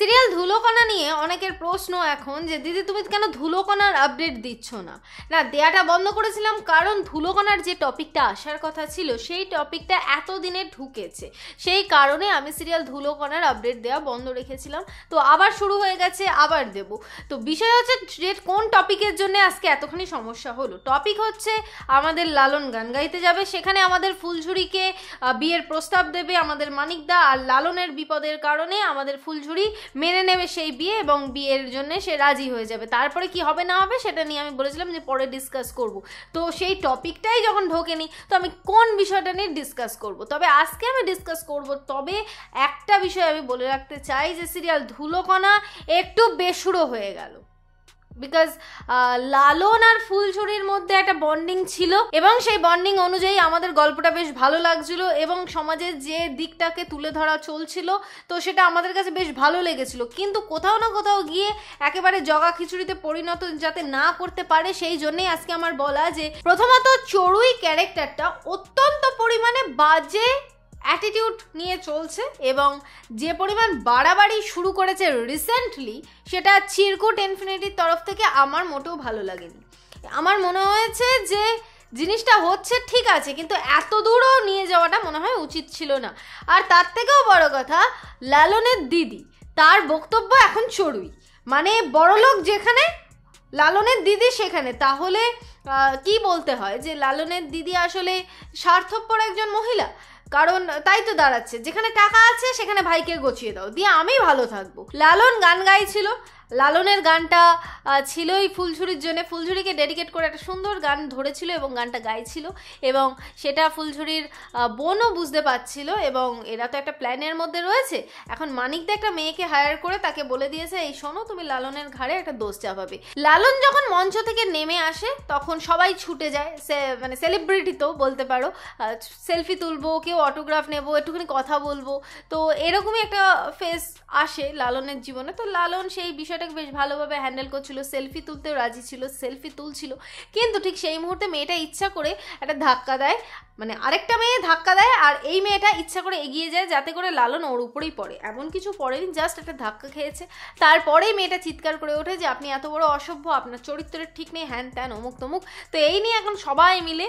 serial ধুলোকণা নিয়ে অনেকের প্রশ্ন এখন যে দিদি তুমি কেন ধুলোকণার আপডেট দিচ্ছ না না দেয়াটা বন্ধ করেছিলাম কারণ ধুলোকণার যে টপিকটা আসার কথা ছিল সেই টপিকটা এতদিনে ঢুকেছে সেই কারণে আমি সিরিয়াল ধুলোকণার আপডেট দেওয়া বন্ধ রেখেছিলাম তো আবার শুরু হয়ে গেছে আবার দেব তো বিষয় হচ্ছে যে কোন টপিকের জন্য আজকে এতখানি সমস্যা হলো টপিক হচ্ছে আমাদের লালন গান গাইতে যাবে সেখানে আমাদের ফুলঝুরিকে বিয়ের প্রস্তাব দেবে আমাদের মানিকদা আর লালনের বিপদের কারণে আমাদের ফুলঝুরি মেনে নেবে সেই বিয়ে এবং বিয়ের জন্য সে রাজি হয়ে যাবে তারপরে কি হবে না হবে সেটা নিয়ে আমি বলেছিলাম যে পরে ডিসকাস করব তো সেই টপিকটাই যখন ঢোকেনি তো আমি কোন বিষয়টা নিয়ে ডিসকাস করব তবে আজকে আমি ডিসকাস করব তবে একটা বিষয় আমি বলে রাখতে চাই যে সিরিয়াল ধুলোকণা একটু বেসুরো হয়ে গেল বিকজ uh, লালন আর ফুলঝুরির মধ্যে একটা বন্ডিং ছিল এবং সেই বন্ডিং অনুযায়ী আমাদের গল্পটা বেশ ভালো লাগছিল এবং সমাজের যে দিকটাকে তুলে ধরা চলছিল তো সেটা আমাদের কাছে বেশ ভালো লেগেছিল কিন্তু কোথাও না কোথাও গিয়ে একেবারে জগা খিচুড়িতে পরিণত যাতে না করতে পারে সেই জন্যেই আজকে আমার বলা যে প্রথমত চড়ুই ক্যারেক্টারটা অত্যন্ত পরিমাণে বাজে অ্যাটিটিউড নিয়ে চলছে এবং যে পরিমাণ বাড়াবাড়ি শুরু করেছে রিসেন্টলি সেটা চিরকুট ইনফিনিটির তরফ থেকে আমার মোটেও ভালো লাগেনি আমার মনে হয়েছে যে জিনিসটা হচ্ছে ঠিক আছে কিন্তু এত দূরও নিয়ে যাওয়াটা মনে হয় উচিত ছিল না আর তার থেকেও বড় কথা লালনের দিদি তার বক্তব্য এখন চড়ুই মানে বড়লোক যেখানে লালনের দিদি সেখানে তাহলে কি বলতে হয় যে লালনের দিদি আসলে স্বার্থপর একজন মহিলা কারণ তাই তো দাঁড়াচ্ছে যেখানে টাকা আছে সেখানে ভাইকে গছিয়ে দাও দিয়ে আমি ভালো থাকবো লালন গান গাইছিল লালনের গানটা ছিলই ফুলঝুরির জন্য ফুলঝুরিকে ডেডিকেট করে একটা সুন্দর গান ধরেছিল এবং গানটা গাইছিল এবং সেটা ফুলঝুরির বোনও বুঝতে পারছিল এবং এরা তো একটা প্ল্যানের মধ্যে রয়েছে এখন মানিকদা একটা মেয়েকে হায়ার করে তাকে বলে দিয়েছে এই শোনো তুমি লালনের ঘাড়ে একটা দোষ চাপাবে লালন যখন মঞ্চ থেকে নেমে আসে তখন সবাই ছুটে যায় সে মানে সেলিব্রিটি তো বলতে পারো সেলফি তুলবো কেউ অটোগ্রাফ নেবো একটুখানি কথা বলবো তো এরকমই একটা ফেস আসে লালনের জীবনে তো লালন সেই বিষয় বিষয়টাকে বেশ ভালোভাবে হ্যান্ডেল করছিল সেলফি তুলতেও রাজি ছিল সেলফি তুলছিল কিন্তু ঠিক সেই মুহূর্তে মেয়েটা ইচ্ছা করে একটা ধাক্কা দেয় মানে আরেকটা মেয়ে ধাক্কা দেয় আর এই মেয়েটা ইচ্ছা করে এগিয়ে যায় যাতে করে লালন ওর উপরেই পড়ে এমন কিছু পড়েনি জাস্ট একটা ধাক্কা খেয়েছে তারপরেই মেয়েটা চিৎকার করে ওঠে যে আপনি এত বড় অসভ্য আপনার চরিত্রের ঠিক নেই হ্যান ত্যান অমুক তমুক তো এই নিয়ে এখন সবাই মিলে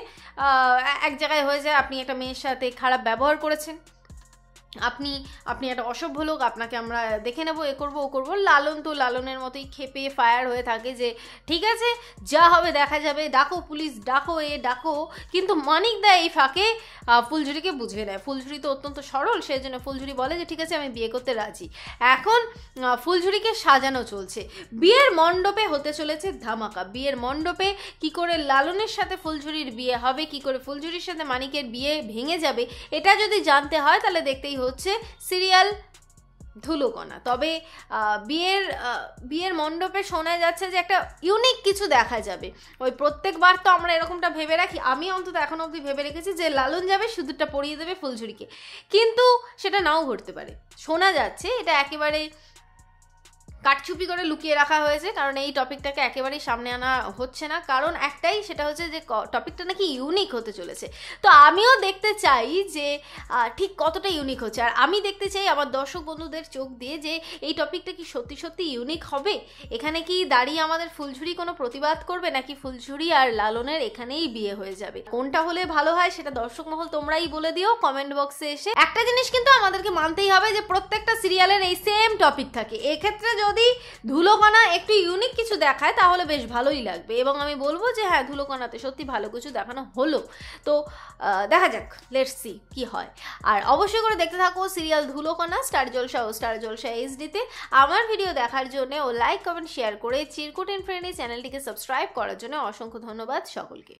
এক জায়গায় হয়ে যায় আপনি একটা মেয়ের সাথে খারাপ ব্যবহার করেছেন আপনি আপনি একটা অসভ্য লোক আপনাকে আমরা দেখে নেবো এ করবো ও করবো লালন তো লালনের মতোই খেপে ফায়ার হয়ে থাকে যে ঠিক আছে যা হবে দেখা যাবে ডাকো পুলিশ ডাকো এ ডাকো কিন্তু মানিক দা এই ফাঁকে ফুলঝুরিকে বুঝিয়ে নেয় ফুলঝুরি তো অত্যন্ত সরল সেই জন্য ফুলঝুরি বলে যে ঠিক আছে আমি বিয়ে করতে রাজি এখন ফুলঝুরিকে সাজানো চলছে বিয়ের মণ্ডপে হতে চলেছে ধামাকা বিয়ের মণ্ডপে কি করে লালনের সাথে ফুলঝুরির বিয়ে হবে কি করে ফুলঝুরির সাথে মানিকের বিয়ে ভেঙে যাবে এটা যদি জানতে হয় তাহলে দেখতেই হচ্ছে সিরিয়াল ধুলোকণা তবে বিয়ের বিয়ের মণ্ডপে শোনা যাচ্ছে যে একটা ইউনিক কিছু দেখা যাবে ওই প্রত্যেকবার তো আমরা এরকমটা ভেবে রাখি আমি অন্তত এখন অবধি ভেবে রেখেছি যে লালন যাবে সিঁদুরটা পরিয়ে দেবে ফুলঝুরিকে কিন্তু সেটা নাও ঘটতে পারে শোনা যাচ্ছে এটা একেবারে কাটছুপি করে লুকিয়ে রাখা হয়েছে কারণ এই টপিকটাকে একেবারেই সামনে আনা হচ্ছে না কারণ একটাই সেটা হচ্ছে যে টপিকটা নাকি ইউনিক হতে চলেছে তো আমিও দেখতে চাই যে ঠিক কতটা ইউনিক হচ্ছে আর আমি দেখতে চাই আমার দর্শক বন্ধুদের চোখ দিয়ে যে এই টপিকটা কি সত্যি সত্যি ইউনিক হবে এখানে কি দাঁড়িয়ে আমাদের ফুলঝুরি কোনো প্রতিবাদ করবে নাকি ফুলঝুরি আর লালনের এখানেই বিয়ে হয়ে যাবে কোনটা হলে ভালো হয় সেটা দর্শক মহল তোমরাই বলে দিও কমেন্ট বক্সে এসে একটা জিনিস কিন্তু আমাদেরকে মানতেই হবে যে প্রত্যেকটা সিরিয়ালের এই সেম টপিক থাকে এক্ষেত্রে যদি ধুলোকণা একটু ইউনিক কিছু দেখায় তাহলে বেশ ভালোই লাগবে এবং আমি বলবো যে হ্যাঁ ধুলোকণাতে সত্যি ভালো কিছু দেখানো হলো তো দেখা যাক লেটস সি কি হয় আর অবশ্যই করে দেখতে থাকো সিরিয়াল ধুলোকণা স্টার জলসা ও স্টার জলসা এইচডিতে আমার ভিডিও দেখার জন্য ও লাইক কমেন্ট শেয়ার করে চিরকুট এন্ড চ্যানেলটিকে সাবস্ক্রাইব করার জন্য অসংখ্য ধন্যবাদ সকলকে